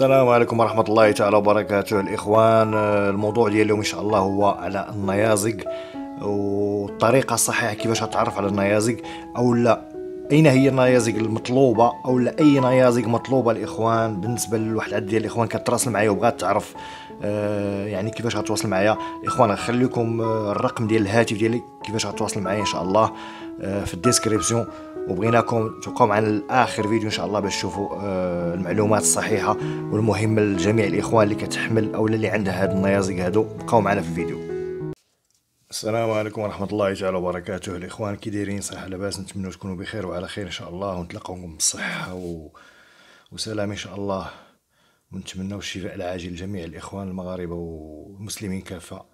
السلام عليكم ورحمة الله تعالى وبركاته الإخوان الموضوع ديال اليوم إن شاء الله هو على النيازق والطريقة الصحيحة كيفاش غتعرف على النيازق أو لا أين هي النيازق المطلوبة أو لا أي نيازق مطلوبة الإخوان بالنسبة لواحد العدد ديال الإخوان كتراسل معايا وبغات تعرف آه، يعني كيفاش غتواصل معايا اخوان خليكم آه، الرقم ديال الهاتف ديالي كيفاش غتواصل معايا ان شاء الله آه، في الديسكريبسيون وبغيناكم تبقاو معنا لاخر فيديو ان شاء الله باش تشوفوا المعلومات الصحيحه والمهمه لجميع الاخوان اللي كتحمل او اللي عندها هاد النيازك هادو بقاو معنا في الفيديو السلام عليكم ورحمة الله تعالى وبركاته الإخوان كي دايرين صحة لاباس نتمنى تكونوا بخير وعلى خير إن شاء الله ونتلاقاوكم بالصحة و... وسلام إن شاء الله ونتمناو الشفاء العاجل لجميع الاخوان المغاربه والمسلمين كافه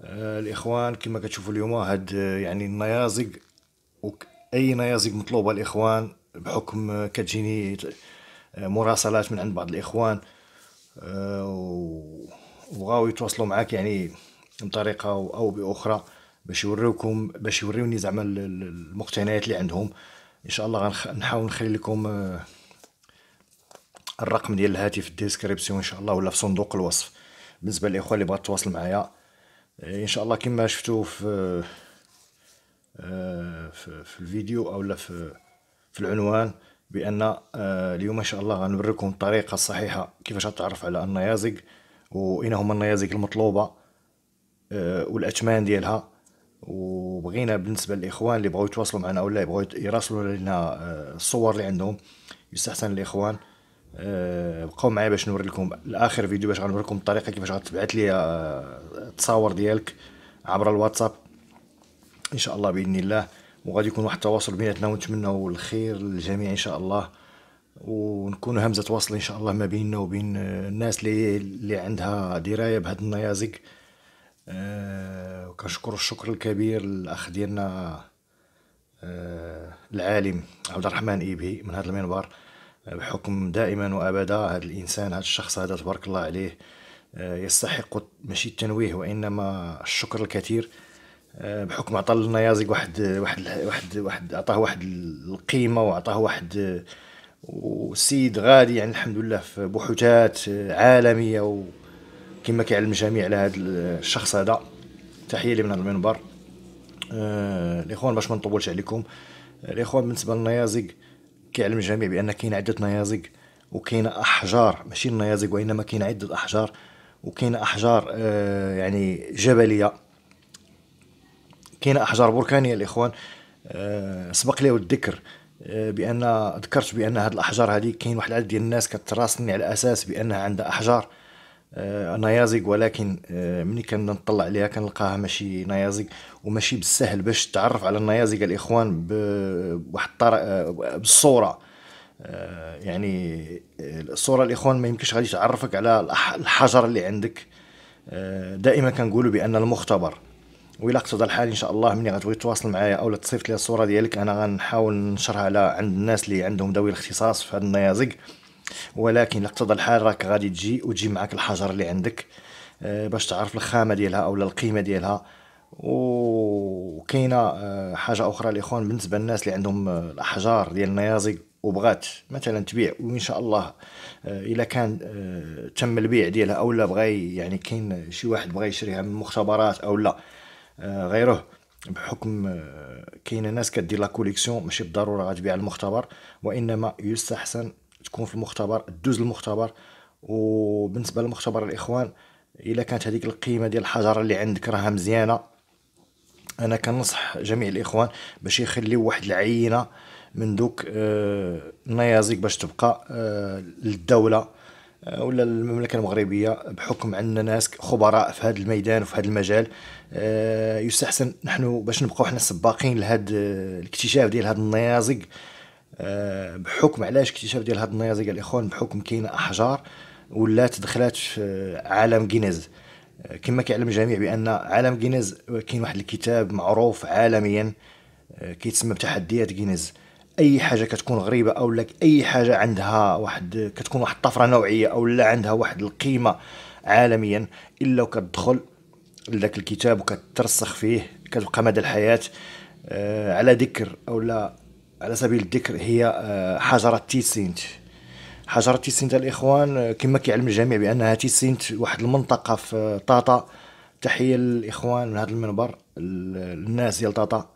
آه، الاخوان كما كتشوفوا اليوم هاد آه، يعني النيازق اي نيازق مطلوبه الاخوان بحكم آه، كتجيني مراسلات من عند بعض الاخوان وبغاو يتواصلوا معاك يعني بطريقه او باخرى باش يوريوكم باش يوريوني زعما المقتنيات اللي عندهم ان شاء الله غنحاول نخلي لكم الرقم ديال الهاتف في الديسكريبسيون ان شاء الله ولا في صندوق الوصف بالنسبه للاخوه اللي بغات تواصل معايا إيه، ان شاء الله كما شفتوا في آه، في, في الفيديو اولا في في العنوان بان آه، اليوم ان شاء الله غنوريكم الطريقه الصحيحه كيفاش تعرف على النيازق واين هما النيازق المطلوبه آه، والاثمان ديالها وبغينا بالنسبه للاخوان اللي بغاو يتواصلوا معنا ولا يبغاو يراسلوا لنا الصور اللي عندهم يستحسن الاخوان آه، بقاو معايا باش نوري لكم الاخر فيديو باش غنوري لكم الطريقه كيفاش غتبعث لي آه، التصاور ديالك عبر الواتساب ان شاء الله باذن الله وغادي يكون واحد التواصل بيناتنا ونتمناو الخير للجميع ان شاء الله ونكون همزه تواصل ان شاء الله ما بيننا وبين الناس اللي اللي عندها درايه بهذا النيازك أه وكنشكر الشكر الكبير للاخ ديالنا أه العالم عبد الرحمن ايبي من هذا المنبر بحكم دائما وابدا هذا الانسان هذا الشخص هذا تبارك الله عليه آه، يستحق ماشي التنويه وانما الشكر الكثير آه، بحكم عطى يازق واحد واحد واحد واحد عطاه واحد القيمه وعطاه واحد وسيد آه، غادي يعني الحمد لله في بحوثات عالميه وكما كيعلم الجميع على هذا الشخص هذا تحيه لي من المنبر الاخوان باش ما نطولش عليكم الاخوان بالنسبه للنيازق كيعلم الجميع بان كاين عده نيازك وكاين احجار ماشي النيازك وانما كاين عده احجار وكاين احجار آه، يعني جبليه كاين احجار بركانيه الاخوان آه، سبق لي الذكر آه، بان ذكرت بان هذه الاحجار هذه كاين واحد العدد ديال الناس كتراسلني على اساس بانها عندها احجار آه، نيازيك ولكن آه، ملي كنطلع عليها كنلقاها ماشي نيازيك وماشي بالسهل باش تعرف على النيازيك الاخوان بواحد آه، بالصوره يعني الصوره الاخوان ما يمكنش غادي تعرفك على الحجر اللي عندك دائما كنقولوا بان المختبر وإلا اقتضى الحال ان شاء الله ملي غتبغي تواصل معايا او تصيفط لي الصوره ديالك انا غنحاول ننشرها على عند الناس اللي عندهم ذوي الاختصاص في هذا النيازيك ولكن اقتضى الحال راك غادي تجي وتجي معاك الحجر اللي عندك آه، باش تعرف الخامه ديالها اولا القيمه ديالها وكاينه آه، حاجه اخرى الاخوان بالنسبه للناس اللي عندهم آه، الاحجار ديال النيازي وبغات مثلا تبيع وان شاء الله الا كان تم البيع ديالها اولا لا بغا يعني كاين شي واحد بغى يشريها من مختبرات او لا غيره بحكم كاين ناس كدير لا كوليكسيون ماشي بالضروره غتبيع المختبر وانما يستحسن تكون في المختبر دوز المختبر وبالنسبه للمختبر الاخوان الا كانت هذيك القيمه ديال الحجره اللي عندك راها مزيانه انا كنصح جميع الاخوان باش يخليو واحد العينه من دوك آه، النيازك باش تبقى آه، للدوله آه، ولا المملكه المغربيه بحكم عندنا ناس خبراء في هذا الميدان وفي هذا المجال يستحسن نحن باش نبقاو حنا سباقين لهذا الاكتشاف ديال هذا النيازك آه، بحكم علاش اكتشاف ديال هاد النيازي قال الاخوان بحكم كاينه احجار ولات دخلات في عالم غينيز آه، كما كيعلم الجميع بان عالم غينيز كاين واحد الكتاب معروف عالميا آه، كيتسمى تحديات غينيز اي حاجه كتكون غريبه او لك اي حاجه عندها واحد كتكون واحد الطفره نوعيه او لا عندها واحد القيمه عالميا الا وكتدخل لذاك الكتاب وكترسخ فيه كتبقى مدى الحياه على ذكر او لا على سبيل الذكر هي آه، حجره تيسينت حجره تيسينت الاخوان آه، كما كيعلم الجميع بانها تيسينت واحد المنطقه في طاطا تحيه للاخوان من هذا المنبر الناس ديال طاطا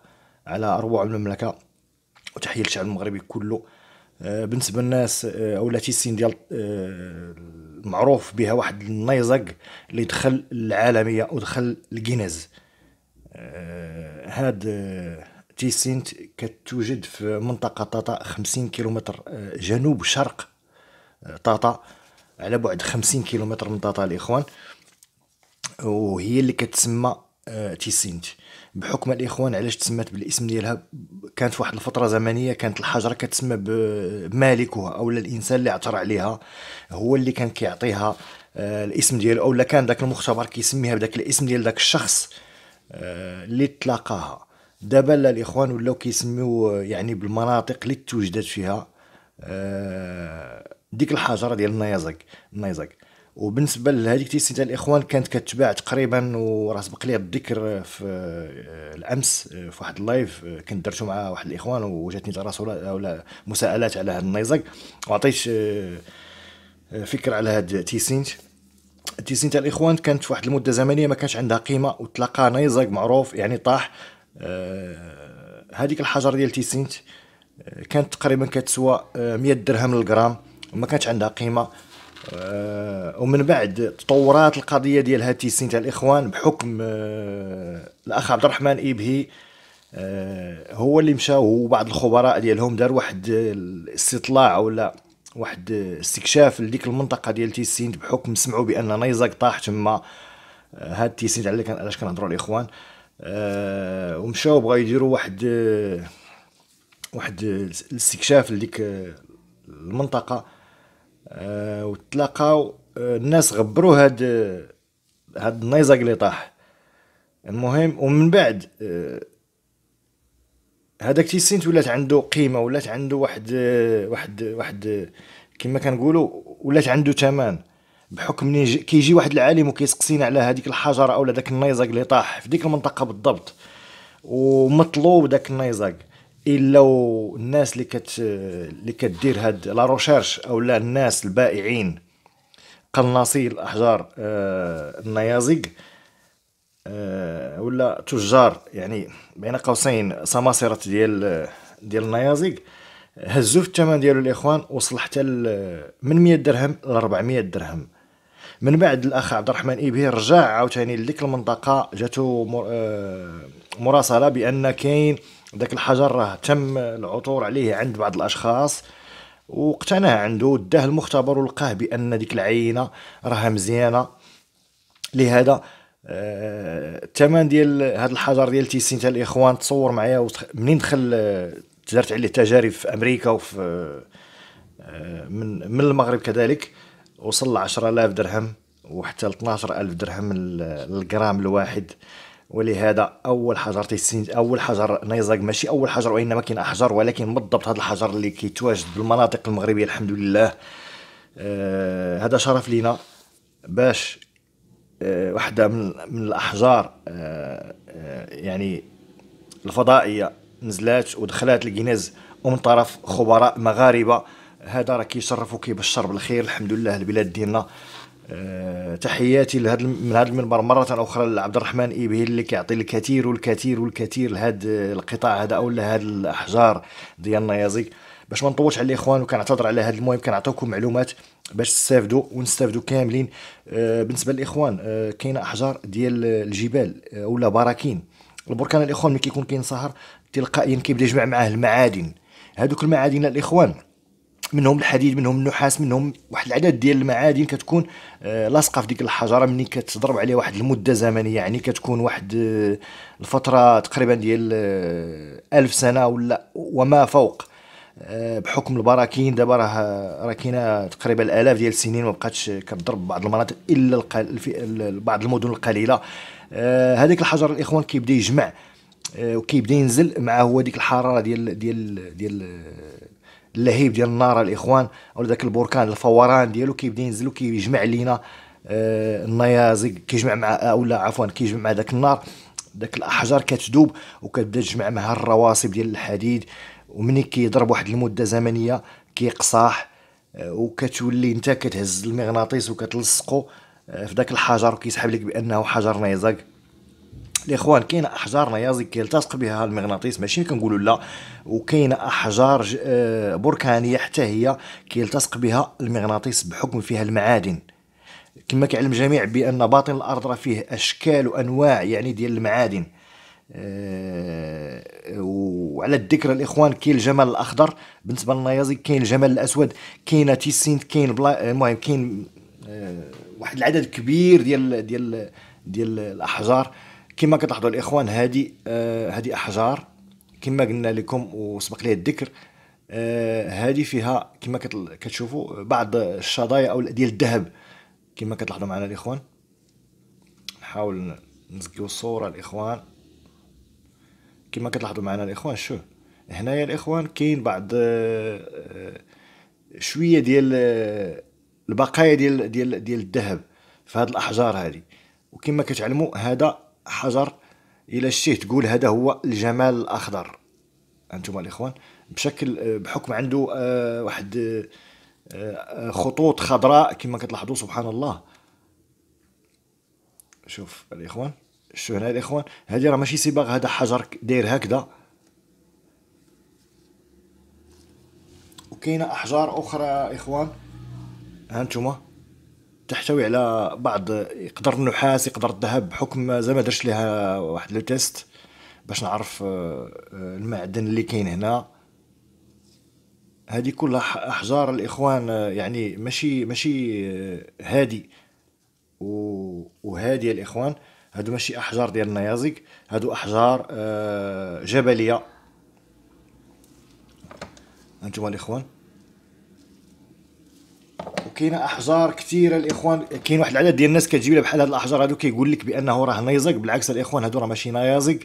على اروع المملكه وتحيه للشعب المغربي كله آه، بالنسبه للناس او تيسين ديال معروف بها واحد النيزق اللي دخل العالميه ودخل الجينيز هاد تيسينت كتوجد في منطقة طاطا خمسين كيلومتر آه، جنوب شرق آه، طاطا على بعد خمسين كيلومتر من طاطا الإخوان وهي اللي كتسمى تيسينت آه، بحكم الإخوان علاش تسمات بالاسم ديالها كانت واحد الفترة زمنية كانت الحجرة كتسمى بمالكها أو الإنسان اللي اعترى عليها هو اللي كان كيعطيها الاسم ديالو أو كان داك المختبر كيسميها بداك الاسم ديال داك الشخص اللي تلاقاها دابا لا الاخوان ولاو كيسميو يعني بالمناطق اللي توجدت فيها آه، ديك الحجره ديال النيزك النيزك وبالنسبه لهذيك تيسيتا الاخوان كانت كتباع تقريبا وراه سبق لي الذكر في آه، الامس آه، في واحد اللايف كنت درتو مع واحد الاخوان وجاتني تراسل ولا مساءلات على هذا النيزك وعطيت فكره على هاد تيسينت تيسينت الاخوان كانت في واحد المده زمنيه ما كانش عندها قيمه وتلقى نيزك معروف يعني طاح آه، هذيك الحجر ديال تيسنت آه، كانت تقريبا كتسوى 100 آه، درهم للغرام وما كانتش عندها قيمه ومن بعد تطورات القضيه ديال هاد تيسنت تاع الاخوان بحكم الاخ عبد الرحمن ابهي هو اللي مشى وبعض الخبراء ديالهم دار واحد الاستطلاع ولا واحد استكشاف لديك المنطقه ديال تيسنت بحكم سمعوا بان نيزك طاح تما هاد تيسنت على علاش كنهضروا الاخوان آه، ومشاو بغاو يديروا واحد واحد الاستكشاف لديك المنطقه آه، وتلاقاو آه، الناس غبروا هاد هاد النيزاك اللي طاح المهم ومن بعد هذاك تيسينت ولات عنده قيمه ولات عنده واحد واحد واحد كما كنقولوا ولات عنده ثمن بحكم منين كيجي واحد العالم وكيسقسينا على هذيك الحجره او داك النيزك اللي طاح في ديك المنطقه بالضبط ومطلوب داك النيزك الا الناس اللي كت اللي كدير هاد لا روشيرش اولا الناس البائعين قناصي الاحجار آه النيازق آه ولا تجار يعني بين قوسين سماسرات ديال ديال النيازق هزوا في الثمن ديالو الاخوان وصل حتى من 100 درهم ل 400 درهم من بعد الاخ عبد الرحمن ايبي رجع عاوتاني لديك المنطقه جاتو آه، مراسله بان كاين ذاك الحجر راه تم العثور عليه عند بعض الاشخاص واقتنع عنده داه المختبر ولقاه بان ديك العينه راها مزيانه لهذا آه، الثمن ديال هذا الحجر ديال تيسين تاع الاخوان تصور معايا منين دخل آه عليه تجارب في امريكا وفي آه، من من المغرب كذلك وصل ل 10000 درهم وحتى ل 12000 درهم الجرام الواحد ولهذا اول حجر تيسين اول حجر نيزاك ماشي اول حجر وانما كاين احجار ولكن بالضبط هذا الحجر اللي كيتواجد بالمناطق المغربيه الحمد لله آه هذا شرف لينا باش آه وحده من من الاحجار آه آه يعني الفضائيه نزلات ودخلات الجينيز ومن طرف خبراء مغاربه هذا راه كيشرف وكيبشر بالخير الحمد لله البلاد ديالنا أه تحياتي لهذا من هذا المنبر مره اخرى لعبد الرحمن ايبه اللي كيعطي الكثير والكثير والكثير لهذا القطاع هذا او لهذه الاحجار ديالنا يازي باش ما نطولش على الاخوان وكنعتذر على هذا المهم كنعطيكم معلومات باش تستافدوا ونستافدوا كاملين أه بالنسبه للاخوان أه كاينه احجار ديال الجبال آه، ولا براكين البركان الاخوان ملي كيكون كاين سهر تلقائيا كيبدا يجمع معاه المعادن هذوك المعادن الاخوان منهم الحديد منهم النحاس منهم واحد العدد ديال المعادن كتكون آه، لاصقه في ديك الحجره ملي كتضرب عليها واحد المده زمنيه يعني كتكون واحد آه، الفتره تقريبا ديال آه، ألف سنه ولا وما فوق بحكم البراكين دابا راه راه كاينه تقريبا الالاف ديال السنين ما بقاتش كتضرب بعض المناطق الا في بعض المدن القليله هذيك الحجر الاخوان كيبدا يجمع وكيبدا ينزل مع هو ديك الحراره ديال ديال ديال اللهيب ديال النار الاخوان او ذاك البركان الفوران ديالو كيبدا ينزل وكيجمع لينا آه كيجمع مع اولا عفوا كيجمع مع ذاك النار ذاك الاحجار كتذوب وكتبدا تجمع معها الرواسب ديال الحديد ومني كيضرب واحد المده زمنيه كيقصاح آه وكتولي انت كتهز المغناطيس وكتلصقو آه في ذاك الحجر وكيسحب لك بانه حجر نيزك الاخوان كاين احجار نيازي كيلتصق بها المغناطيس ماشي كنقولوا لا وكاين احجار آه، بركانيه حتى هي كيلتصق بها المغناطيس بحكم فيها المعادن كما كيعلم الجميع بان باطن الارض راه فيه اشكال وانواع يعني ديال المعادن آه، وعلى الذكر الاخوان كاين الجمل الاخضر بالنسبه للنيازي كاين الجمل الاسود كاين تيسينت كاين آه، المهم كاين واحد العدد كبير ديال ديال ديال الاحجار كما كتلاحظوا الاخوان هذه آه، هذه احجار كما قلنا لكم وسبق لي الذكر هذه آه، فيها كما كتشوفوا بعض الشظايا او ديال الذهب كما كتلاحظوا معنا الاخوان نحاول نزكيو الصوره الاخوان كما كتلاحظوا معنا الاخوان شوف هنايا الاخوان كاين بعض آه، شويه ديال البقايا ديال ديال ديال الذهب في هاد الاحجار هذه وكما كتعلموا هذا حجر الى شتيه تقول هذا هو الجمال الاخضر انتم الاخوان بشكل بحكم عنده آه، واحد آه، آه، خطوط خضراء كما كتلاحظوا سبحان الله شوف الاخوان شو هنا الاخوان هذه راه ماشي صباغ هذا حجر داير هكذا وكاينه احجار اخرى اخوان هانتوما تحتوي على بعض يقدر النحاس يقدر الذهب بحكم زعما درت ليها واحد لو تيست باش نعرف آه، آه، المعدن اللي كاين هنا هذه كلها احجار الاخوان آه، يعني ماشي ماشي هادي وهادي الاخوان هادو ماشي احجار ديال النيازك هادو احجار جبليه هانتوما الاخوان وكاينه احجار كثيره الاخوان كاين واحد العدد ديال الناس كتجيب بحال هاد الاحجار هادو كيقول لك بانه راه نيزق بالعكس الاخوان هادو راه ماشي نيازق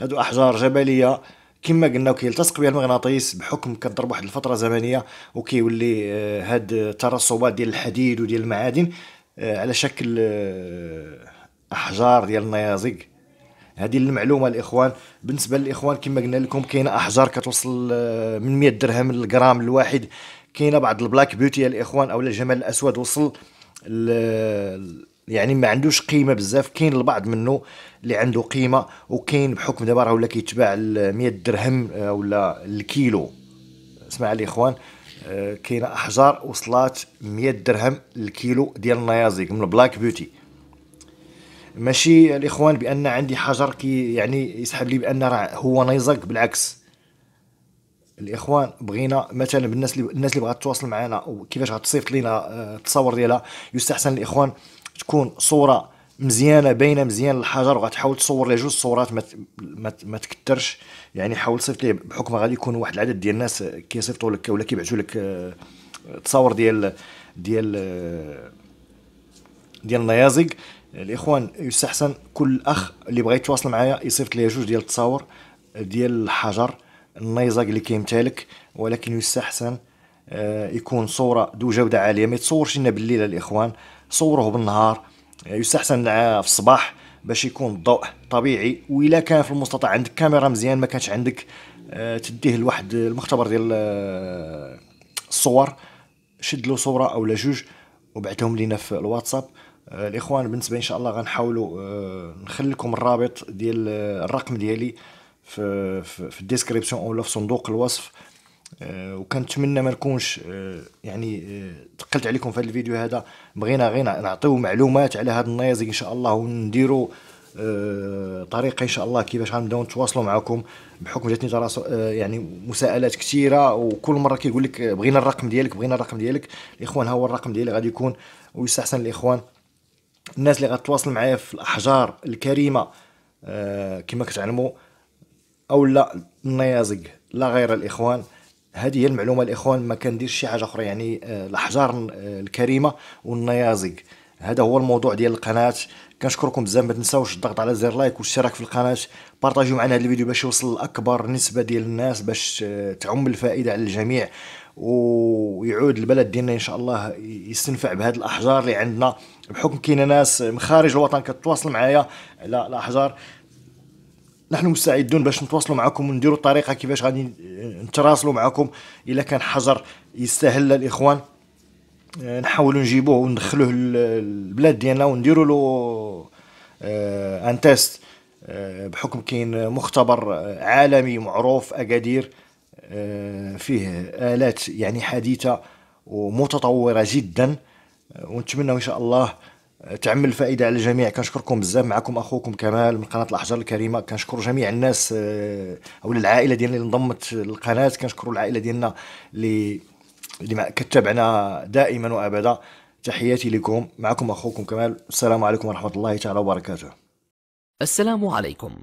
هادو احجار جبليه كما قلنا وكيلتصق بها المغناطيس بحكم كضرب واحد الفتره زمنيه وكيولي آه، هاد الترسبات ديال الحديد وديال المعادن آه، على شكل آه، احجار ديال النيازك هذه المعلومه الاخوان بالنسبه للاخوان كما قلنا لكم كاينه احجار كتوصل من 100 درهم للغرام الواحد كاينه بعض البلاك بيوتي الاخوان او الجمال الاسود وصل ل... يعني ما عندوش قيمه بزاف كاين البعض منه اللي عنده قيمه وكاين بحكم دابا راه ولا كيتباع ل 100 درهم آه، ولا الكيلو اسمع الاخوان آه، كاينه احجار وصلات 100 درهم الكيلو ديال النيازيك من البلاك بيوتي ماشي الاخوان بان عندي حجر كي يعني يسحب لي بان راه هو نيزك بالعكس الاخوان بغينا مثلا بالناس اللي الناس اللي بغات تواصل معنا وكيفاش غتصيفط لينا آه، التصاور ديالها يستحسن الاخوان تكون صوره مزيانه باينه مزيان الحجر وغتحاول تصور ليه جوج صورات ما ما تكثرش يعني حاول تصيفط ليه بحكم غادي يكون واحد العدد ديال الناس كيصيفطوا لك ولا كيبعثوا لك آه، تصاور ديال ديال آه، ديال النيازق الاخوان يستحسن كل اخ اللي بغى يتواصل معايا يصيفط لي جوج ديال التصاور ديال الحجر النيزك اللي كيمتلك ولكن يستحسن آه، يكون صوره ذو جوده عاليه ما يتصورش لنا بالليل الاخوان صوروه بالنهار آه، يستحسن في الصباح باش يكون الضوء طبيعي والا كان في المستطاع عندك كاميرا مزيان ما كانش عندك آه، تديه لواحد المختبر ديال الصور شد له صوره اولا جوج وبعتهم لينا في الواتساب الاخوان بالنسبه ان شاء الله غنحاولوا نخلي لكم الرابط ديال الرقم ديالي في في الديسكريبسيون او في صندوق الوصف آه، وكنتمنى ما نكونش آه، يعني ثقلت آه، عليكم في هذا الفيديو هذا بغينا غير نعطيو معلومات على هذا النايز ان شاء الله ونديروا طريقه ان شاء الله كيفاش غنبداو نتواصلوا معكم بحكم جاتني يعني مساءلات كثيره وكل مره كيقول لك بغينا الرقم ديالك بغينا الرقم ديالك الاخوان ها هو الرقم ديالي غادي يكون ويستحسن الاخوان الناس اللي غتواصل معايا في الاحجار الكريمه كما كتعلموا او لا النيازق لا غير الاخوان هذه هي المعلومه الاخوان ما كنديرش شي حاجه اخرى يعني آه، الاحجار آه، الكريمه والنيازق هذا هو الموضوع ديال القناه كنشكركم بزاف ما تنساوش الضغط على زر لايك والاشتراك في القناه بارطاجيو معنا هذا الفيديو باش يوصل لاكبر نسبه ديال الناس باش آه، تعم الفائده على الجميع ويعود البلد ديالنا ان شاء الله يستنفع بهذه الاحجار اللي عندنا بحكم كاين ناس من خارج الوطن كتواصل معايا على الاحجار نحن مستعدون باش نتواصلوا معكم ونديروا الطريقه كيفاش غادي نتراسلوا معكم الا كان حجر يستاهل الاخوان آه، نحاولوا نجيبوه وندخلوه البلاد ديالنا ونديروا له آه، ان تيست آه، بحكم كاين مختبر عالمي معروف اكادير فيه الات يعني حديثه ومتطوره جدا ونتمنى ان شاء الله تعمل الفائدة على الجميع كنشكركم بزاف معكم اخوكم كمال من قناه الاحجار الكريمه كنشكر جميع الناس آه، او العائله ديالنا اللي انضمت للقناه كنشكر العائله ديالنا اللي اللي كتابعنا دائما وابدا تحياتي لكم معكم اخوكم كمال السلام عليكم ورحمه الله تعالى وبركاته السلام عليكم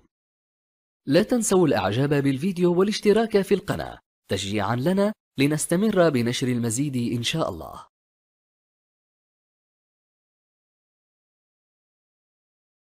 لا تنسوا الاعجاب بالفيديو والاشتراك في القناه تشجيعا لنا لنستمر بنشر المزيد ان شاء الله